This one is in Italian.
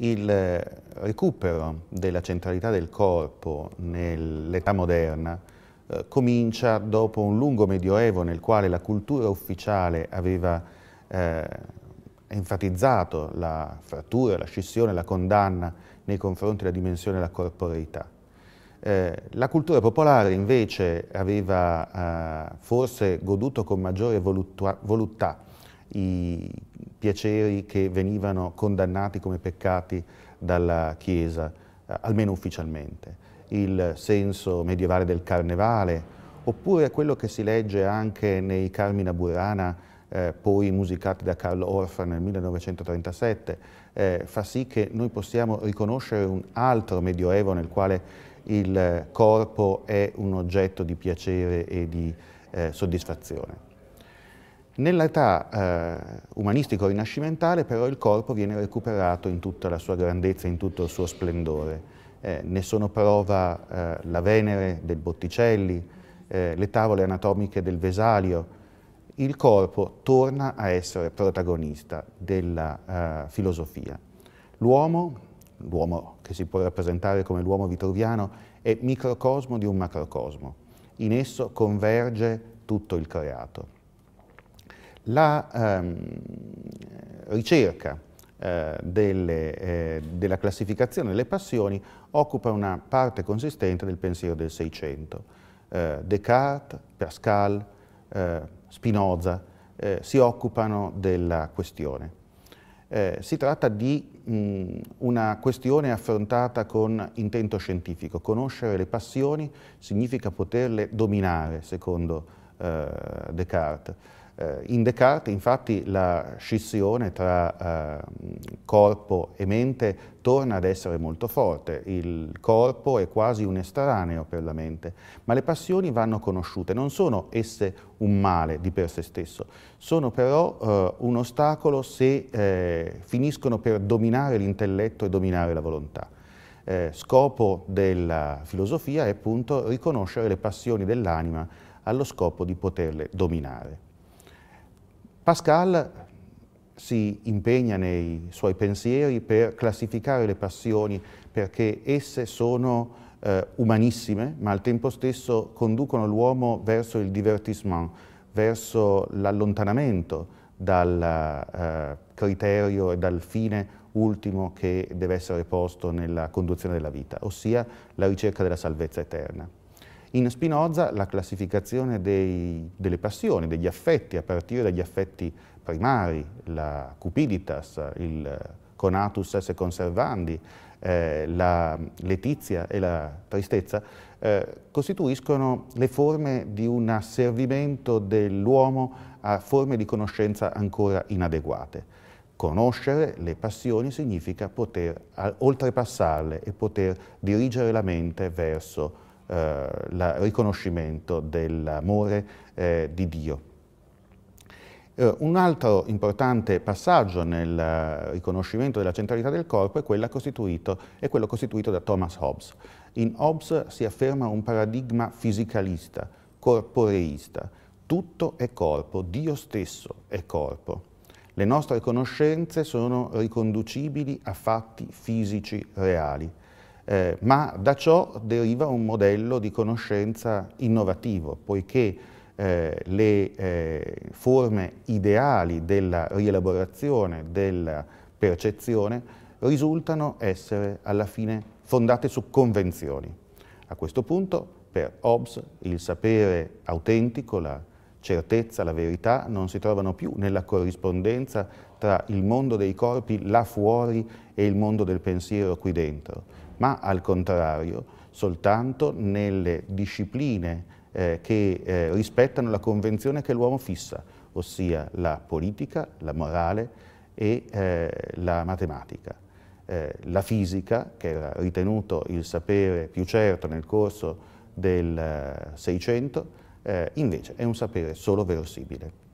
il eh, recupero della centralità del corpo nell'età moderna eh, comincia dopo un lungo medioevo nel quale la cultura ufficiale aveva eh, enfatizzato la frattura, la scissione, la condanna nei confronti della dimensione della corporeità. Eh, la cultura popolare invece aveva eh, forse goduto con maggiore voluttà i piaceri che venivano condannati come peccati dalla Chiesa, eh, almeno ufficialmente. Il senso medievale del carnevale, oppure quello che si legge anche nei Carmina Burana, eh, poi musicati da Carlo Orff nel 1937, eh, fa sì che noi possiamo riconoscere un altro Medioevo nel quale il corpo è un oggetto di piacere e di eh, soddisfazione. Nell'età eh, umanistico-rinascimentale però il corpo viene recuperato in tutta la sua grandezza, in tutto il suo splendore. Eh, ne sono prova eh, la Venere del Botticelli, eh, le tavole anatomiche del Vesalio. Il corpo torna a essere protagonista della eh, filosofia. L'uomo, l'uomo che si può rappresentare come l'uomo vitruviano, è microcosmo di un macrocosmo. In esso converge tutto il creato la ehm, ricerca eh, delle, eh, della classificazione delle passioni occupa una parte consistente del pensiero del Seicento. Eh, Descartes, Pascal, eh, Spinoza eh, si occupano della questione. Eh, si tratta di mh, una questione affrontata con intento scientifico. Conoscere le passioni significa poterle dominare, secondo eh, Descartes. Eh, in Descartes infatti la scissione tra ehm, corpo e mente torna ad essere molto forte, il corpo è quasi un estraneo per la mente, ma le passioni vanno conosciute, non sono esse un male di per sé stesso, sono però eh, un ostacolo se finiscono per dominare l'intelletto e dominare la volontà. Eh, scopo della filosofia è appunto riconoscere le passioni dell'anima allo scopo di poterle dominare. Pascal si impegna nei suoi pensieri per classificare le passioni perché esse sono eh, umanissime, ma al tempo stesso conducono l'uomo verso il divertissement, verso l'allontanamento dal eh, criterio e dal fine ultimo che deve essere posto nella conduzione della vita, ossia la ricerca della salvezza eterna. In Spinoza la classificazione dei, delle passioni, degli affetti, a partire dagli affetti primari, la cupiditas, il conatus se conservandi, eh, la letizia e la tristezza, eh, costituiscono le forme di un asservimento dell'uomo a forme di conoscenza ancora inadeguate. Conoscere le passioni significa poter oltrepassarle e poter dirigere la mente verso il eh, riconoscimento dell'amore eh, di Dio. Eh, un altro importante passaggio nel riconoscimento della centralità del corpo è, è quello costituito da Thomas Hobbes. In Hobbes si afferma un paradigma fisicalista, corporeista. Tutto è corpo, Dio stesso è corpo. Le nostre conoscenze sono riconducibili a fatti fisici reali eh, ma da ciò deriva un modello di conoscenza innovativo, poiché eh, le eh, forme ideali della rielaborazione della percezione risultano essere alla fine fondate su convenzioni. A questo punto per Hobbes il sapere autentico, la certezza, la verità non si trovano più nella corrispondenza tra il mondo dei corpi là fuori e il mondo del pensiero qui dentro, ma al contrario soltanto nelle discipline eh, che eh, rispettano la convenzione che l'uomo fissa, ossia la politica, la morale e eh, la matematica. Eh, la fisica, che era ritenuto il sapere più certo nel corso del eh, Seicento, eh, invece è un sapere solo verosibile.